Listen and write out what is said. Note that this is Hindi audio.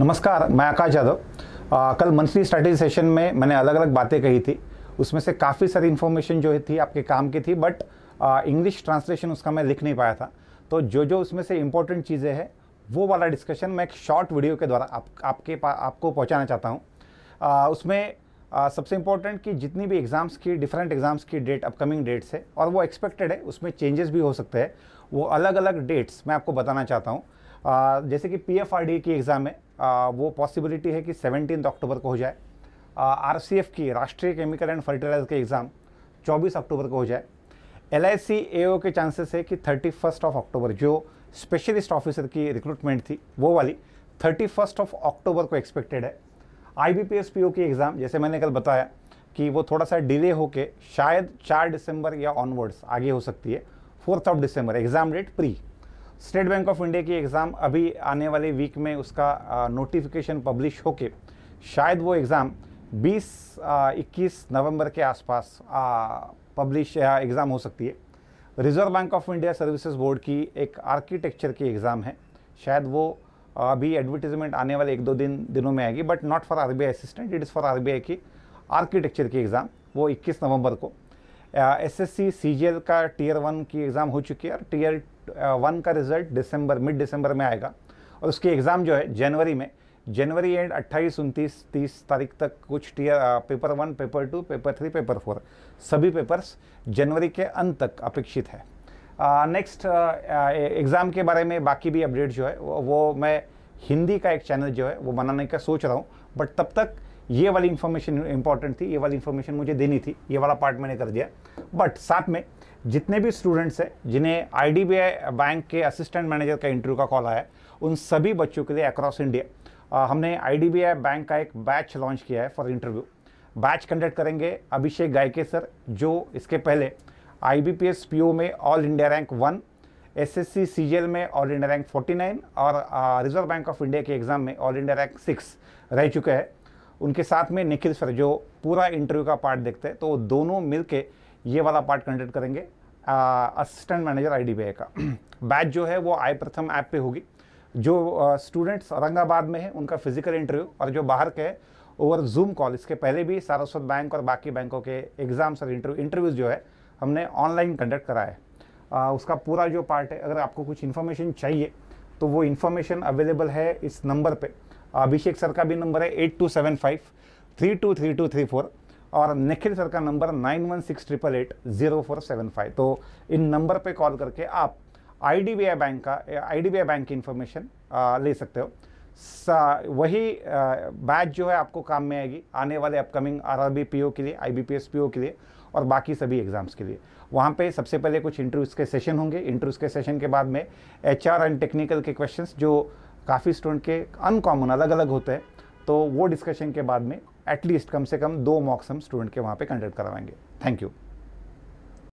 नमस्कार मैं आकाश यादव कल मंथली स्ट्रैटेजी सेशन में मैंने अलग अलग बातें कही थी उसमें से काफ़ी सारी इन्फॉर्मेशन जो थी आपके काम की थी बट इंग्लिश ट्रांसलेशन उसका मैं लिख नहीं पाया था तो जो जो उसमें से इम्पोर्टेंट चीज़ें हैं वो वाला डिस्कशन मैं एक शॉर्ट वीडियो के द्वारा आप, आपके आपको पहुँचाना चाहता हूँ उसमें आ, सबसे इम्पोर्टेंट कि जितनी भी एग्ज़ाम्स की डिफरेंट एग्ज़ाम्स की डेट अपकमिंग डेट्स है और वो एक्सपेक्टेड है उसमें चेंजेस भी हो सकते हैं वो अलग अलग डेट्स मैं आपको बताना चाहता हूँ जैसे कि पी की एग्ज़ाम है वो पॉसिबिलिटी है कि सेवनटीन अक्टूबर को हो जाए आर की राष्ट्रीय केमिकल एंड फर्टिलाइजर के एग्ज़ाम चौबीस अक्टूबर को हो जाए एल आई के चांसेस है कि थर्टी फर्स्ट ऑफ अक्टूबर जो स्पेशलिस्ट ऑफिसर की रिक्रूटमेंट थी वो वाली थर्टी फर्स्ट ऑफ अक्टूबर को एक्सपेक्टेड है I B P S P O की एग्ज़ाम जैसे मैंने कल बताया कि वो थोड़ा सा डिले होके शायद चार दिसंबर या ऑनवर्ड्स आगे हो सकती है fourth of December exam date pre State Bank of India की एग्ज़ाम अभी आने वाले वीक में उसका नोटिफिकेशन पब्लिश होके शायद वो एग्ज़ाम 20 21 नवंबर के आसपास पब्लिश या एग्ज़ाम हो सकती है Reserve Bank of India services board की एक आर्किटेक्चर की एग्ज़ाम है शायद वो अभी एडवर्टीजमेंट आने वाले एक दो दिन दिनों में आएगी but not for R assistant it is for R की आर्किटेक्चर की एग्ज़ाम वो 21 नवंबर को एस एस का टीयर वन की एग्ज़ाम हो चुकी है और टीयर वन uh, का रिजल्ट दिसंबर मिड दिसंबर में आएगा और उसकी एग्ज़ाम जो है जनवरी में जनवरी एंड 28, 29, 30 तारीख तक कुछ tier paper one paper two paper three paper four सभी पेपर्स जनवरी के अंत तक अपेक्षित है नेक्स्ट uh, एग्ज़ाम uh, के बारे में बाकी भी अपडेट जो है वो, वो मैं हिंदी का एक चैनल जो है वो बनाने का सोच रहा हूँ बट तब तक ये वाली इन्फॉर्मेशन इंपॉर्टेंट थी ये वाली इन्फॉर्मेशन मुझे देनी थी ये वाला पार्ट मैंने कर दिया बट साथ में जितने भी स्टूडेंट्स हैं जिन्हें आई बैंक के असिस्टेंट मैनेजर का इंटरव्यू का कॉल आया उन सभी बच्चों के लिए अक्रॉस इंडिया हमने आई बैंक का एक बैच लॉन्च किया है फॉर इंटरव्यू बैच कंडक्ट करेंगे अभिषेक गायके सर जो इसके पहले आईबीपीएस पीओ में all India rank one S S C में ऑल इंडिया रैंक 49 और रिजर्व बैंक ऑफ इंडिया के एग्ज़ाम में ऑल इंडिया रैंक सिक्स रह चुके हैं उनके साथ में निखिल सर जो पूरा इंटरव्यू का पार्ट देखते हैं तो दोनों मिल के ये वाला पार्ट कंडक्ट करेंगे असिस्टेंट मैनेजर आई का बैच जो है वो आई प्रथम ऐप पे होगी जो स्टूडेंट्स औरंगाबाद में है उनका फिजिकल इंटरव्यू और जो बाहर के ओवर जूम कॉल इसके पहले भी सारस्वत बैंक और बाकी बैंकों के एग्ज़ाम्स और इंटरव्यू इंटरव्यूज़ जो है हमने ऑनलाइन कंडक्ट कराया है आ, उसका पूरा जो पार्ट है अगर आपको कुछ इन्फॉर्मेशन चाहिए तो वो इन्फॉर्मेशन अवेलेबल है इस नंबर पे अभिषेक सर का भी नंबर है eight two seven five three two three two three four और निखिल सर का नंबर nine one six triple eight zero four seven five तो इन नंबर पे कॉल करके आप आई बैंक का आई बैंक की इन्फॉर्मेशन ले सकते हो वही बैच जो है आपको काम में आएगी आने वाले upcoming R R B P O के लिए I B P S P O के लिए और बाकी सभी एग्ज़ाम्स के लिए वहाँ पे सबसे पहले कुछ इंटरव्यूज़ के सेशन होंगे इंटरव्यूज़ के सेशन के बाद में एच आर एंड टेक्निकल के क्वेश्चंस जो काफ़ी स्टूडेंट के अनकॉमन अलग अलग होते हैं तो वो डिस्कशन के बाद में एटलीस्ट कम से कम दो मॉक्स हम स्टूडेंट के वहाँ पे कंडक्ट करवाएंगे थैंक यू